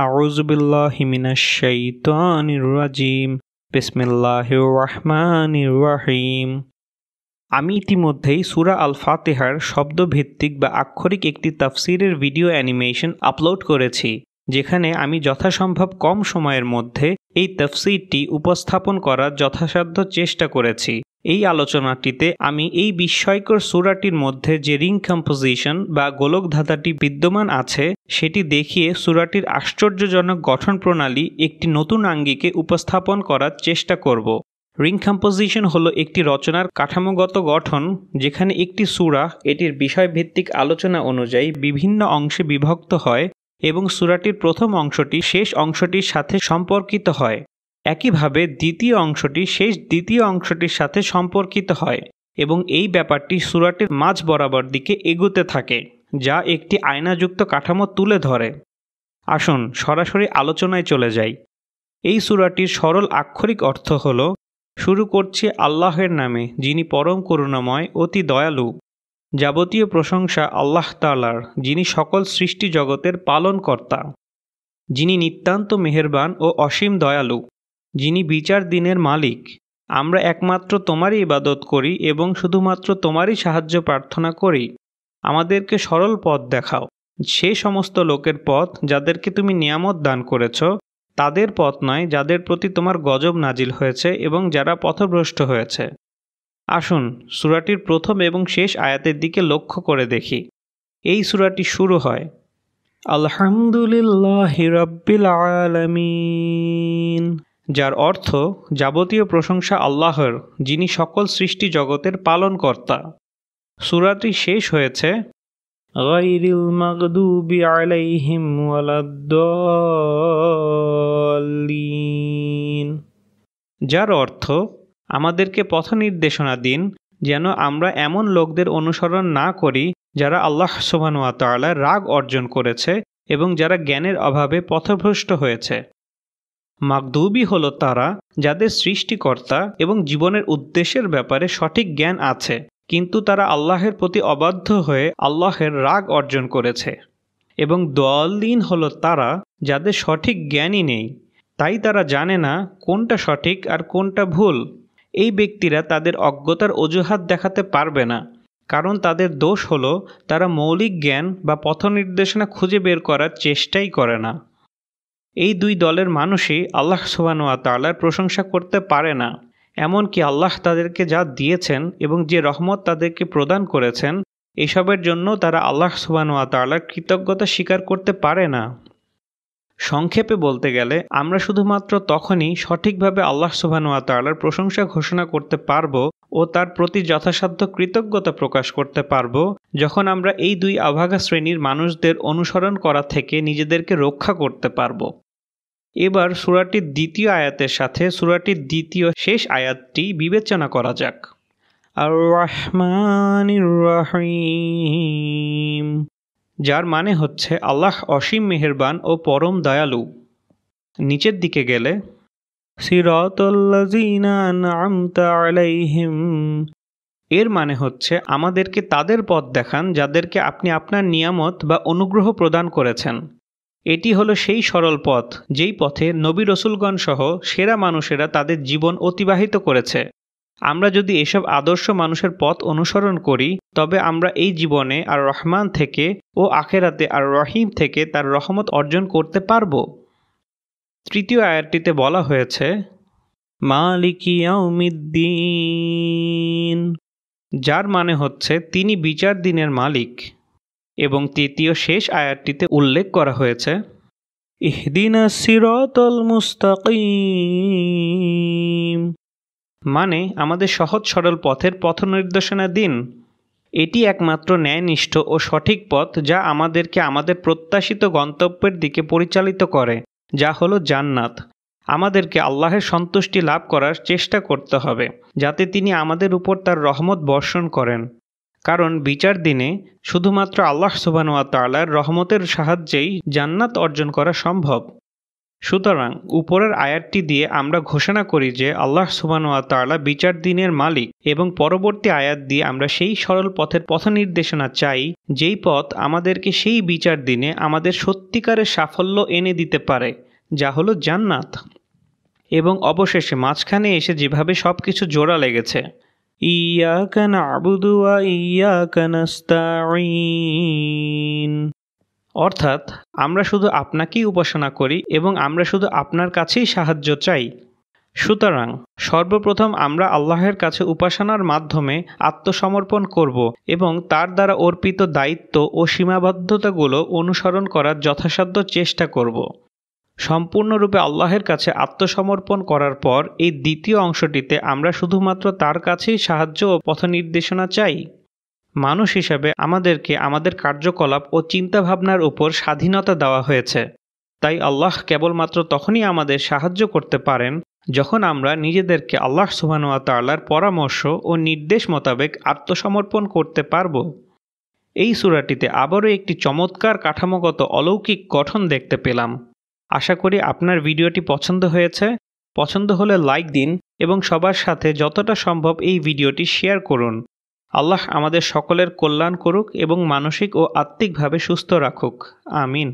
আউজুবিল্লাহ হিমিনা বিসমিল্লাহ রহমান রাহিম আমি ইতিমধ্যেই সুরা আল ফাতেহার শব্দভিত্তিক বা আক্ষরিক একটি তাফসিরের ভিডিও অ্যানিমেশন আপলোড করেছি যেখানে আমি যথাসম্ভব কম সময়ের মধ্যে এই তফসিরটি উপস্থাপন করার যথাসাধ্য চেষ্টা করেছি এই আলোচনাটিতে আমি এই বিস্ময়কর সুরাটির মধ্যে যে রিং কম্পোজিশন বা গোলকধাতাটি বিদ্যমান আছে সেটি দেখিয়ে সুরাটির আশ্চর্যজনক গঠন প্রণালী একটি নতুন আঙ্গিকে উপস্থাপন করার চেষ্টা করব রিং কম্পোজিশন হলো একটি রচনার কাঠামোগত গঠন যেখানে একটি সুরা এটির বিষয়ভিত্তিক আলোচনা অনুযায়ী বিভিন্ন অংশে বিভক্ত হয় এবং সুরাটির প্রথম অংশটি শেষ অংশটির সাথে সম্পর্কিত হয় একইভাবে দ্বিতীয় অংশটি শেষ দ্বিতীয় অংশটির সাথে সম্পর্কিত হয় এবং এই ব্যাপারটি সুরাটির মাঝ বরাবর দিকে এগুতে থাকে যা একটি আয়নাযুক্ত কাঠামো তুলে ধরে আসুন সরাসরি আলোচনায় চলে যাই এই সুরাটির সরল আক্ষরিক অর্থ হল শুরু করছে আল্লাহের নামে যিনি পরম করুণাময় অতি দয়ালু যাবতীয় প্রশংসা আল্লাহ তালার যিনি সকল সৃষ্টি জগতের পালনকর্তা যিনি নিতান্ত মেহেরবান ও অসীম দয়ালু যিনি বিচার দিনের মালিক আমরা একমাত্র তোমারই ইবাদত করি এবং শুধুমাত্র তোমারই সাহায্য প্রার্থনা করি আমাদেরকে সরল পথ দেখাও সে সমস্ত লোকের পথ যাদেরকে তুমি নিয়ামত দান করেছ তাদের পথ নয় যাদের প্রতি তোমার গজব নাজিল হয়েছে এবং যারা পথভ্রষ্ট হয়েছে আসুন সুরাটির প্রথম এবং শেষ আয়াতের দিকে লক্ষ্য করে দেখি এই সুরাটি শুরু হয় আলহামদুলিল্লাহ হিরাব্বিল আলামিন যার অর্থ যাবতীয় প্রশংসা আল্লাহর যিনি সকল সৃষ্টি জগতের পালনকর্তা সুরাটি শেষ হয়েছে মাগদুবি যার অর্থ আমাদেরকে পথ নির্দেশনা দিন যেন আমরা এমন লোকদের অনুসরণ না করি যারা আল্লাহ সোহানুয়াতলা রাগ অর্জন করেছে এবং যারা জ্ঞানের অভাবে পথভ্রষ্ট হয়েছে মাগধুবি হলো তারা যাদের সৃষ্টিকর্তা এবং জীবনের উদ্দেশ্যের ব্যাপারে সঠিক জ্ঞান আছে কিন্তু তারা আল্লাহের প্রতি অবাধ্য হয়ে আল্লাহের রাগ অর্জন করেছে এবং দলিন হলো তারা যাদের সঠিক জ্ঞানই নেই তাই তারা জানে না কোনটা সঠিক আর কোনটা ভুল এই ব্যক্তিরা তাদের অজ্ঞতার অজুহাত দেখাতে পারবে না কারণ তাদের দোষ হলো তারা মৌলিক জ্ঞান বা পথনির্দেশনা খুঁজে বের করার চেষ্টাই করে না এই দুই দলের মানুষই আল্লাহ সুবানুয়া তাল্লার প্রশংসা করতে পারে না এমনকি আল্লাহ তাদেরকে যা দিয়েছেন এবং যে রহমত তাদেরকে প্রদান করেছেন এসবের জন্য তারা আল্লাহ সুবানুয়া তাল্লার কৃতজ্ঞতা স্বীকার করতে পারে না সংক্ষেপে বলতে গেলে আমরা শুধুমাত্র তখনই সঠিকভাবে আল্লাহ সুবানুয়া তাল্লার প্রশংসা ঘোষণা করতে পারব ও তার প্রতি যথাসাধ্য কৃতজ্ঞতা প্রকাশ করতে পারব যখন আমরা এই দুই আভাগা শ্রেণীর মানুষদের অনুসরণ করা থেকে নিজেদেরকে রক্ষা করতে পারবো এবার সুরাটির দ্বিতীয় আয়াতের সাথে সুরাটির দ্বিতীয় শেষ আয়াতটি বিবেচনা করা যাক আর রহমান যার মানে হচ্ছে আল্লাহ অসীম মেহেরবান ও পরম দয়ালু নিচের দিকে গেলে এর মানে হচ্ছে আমাদেরকে তাদের পথ দেখান যাদেরকে আপনি আপনার নিয়ামত বা অনুগ্রহ প্রদান করেছেন এটি হলো সেই সরল পথ যেই পথে নবী রসুলগণ সহ সেরা মানুষেরা তাদের জীবন অতিবাহিত করেছে আমরা যদি এসব আদর্শ মানুষের পথ অনুসরণ করি তবে আমরা এই জীবনে আর রহমান থেকে ও আখেরাতে আর রহিম থেকে তার রহমত অর্জন করতে পারব তৃতীয় আয়ারটিতে বলা হয়েছে মালিকিয়াউমিদ্দিন যার মানে হচ্ছে তিনি বিচার দিনের মালিক এবং তৃতীয় শেষ আয়াতটিতে উল্লেখ করা হয়েছে ইহদিনা সিরতল মুস্তাকিম মানে আমাদের সহজ সরল পথের পথ নির্দেশনা দিন এটি একমাত্র ন্যায়নিষ্ঠ ও সঠিক পথ যা আমাদেরকে আমাদের প্রত্যাশিত গন্তব্যের দিকে পরিচালিত করে যা হলো জান্নাত আমাদেরকে আল্লাহের সন্তুষ্টি লাভ করার চেষ্টা করতে হবে যাতে তিনি আমাদের উপর তার রহমত বর্ষণ করেন কারণ বিচার দিনে শুধুমাত্র আল্লাহ সুবানুয়া তালার রহমতের সাহায্যেই জান্নাত অর্জন করা সম্ভব সুতরাং উপরের আয়াতটি দিয়ে আমরা ঘোষণা করি যে আল্লাহ সুবানুয়া তালা বিচার দিনের মালিক এবং পরবর্তী আয়াত দিয়ে আমরা সেই সরল পথের পথ নির্দেশনা চাই যেই পথ আমাদেরকে সেই বিচার দিনে আমাদের সত্যিকারের সাফল্য এনে দিতে পারে যা হলো জান্নাত এবং অবশেষে মাঝখানে এসে যেভাবে সব কিছু জোড়া লেগেছে إياك نعبد وإياك نستعين অর্থাৎ আমরা শুধু আপনাকেই উপাসনা করি এবং আমরা শুধু আপনার কাছেই সাহায্য চাই সুতরাং সর্বপ্রথম আমরা আল্লাহের কাছে উপাসনার মাধ্যমে আত্মসমর্পণ করব এবং তার দ্বারা অর্পিত দায়িত্ব ও সীমাবদ্ধতাগুলো অনুসরণ করার যথাসাধ্য চেষ্টা করব সম্পূর্ণরূপে আল্লাহের কাছে আত্মসমর্পণ করার পর এই দ্বিতীয় অংশটিতে আমরা শুধুমাত্র তার কাছেই সাহায্য ও পথনির্দেশনা চাই মানুষ হিসাবে আমাদেরকে আমাদের কার্যকলাপ ও চিন্তাভাবনার উপর স্বাধীনতা দেওয়া হয়েছে তাই আল্লাহ কেবলমাত্র তখনই আমাদের সাহায্য করতে পারেন যখন আমরা নিজেদেরকে আল্লাহ সুবাহনুয়া তাল্লার পরামর্শ ও নির্দেশ মোতাবেক আত্মসমর্পণ করতে পারব এই সুরাটিতে আবারও একটি চমৎকার কাঠামোগত অলৌকিক গঠন দেখতে পেলাম আশা করি আপনার ভিডিওটি পছন্দ হয়েছে পছন্দ হলে লাইক দিন এবং সবার সাথে যতটা সম্ভব এই ভিডিওটি শেয়ার করুন আল্লাহ আমাদের সকলের কল্যাণ করুক এবং মানসিক ও আত্মিকভাবে সুস্থ রাখুক আমিন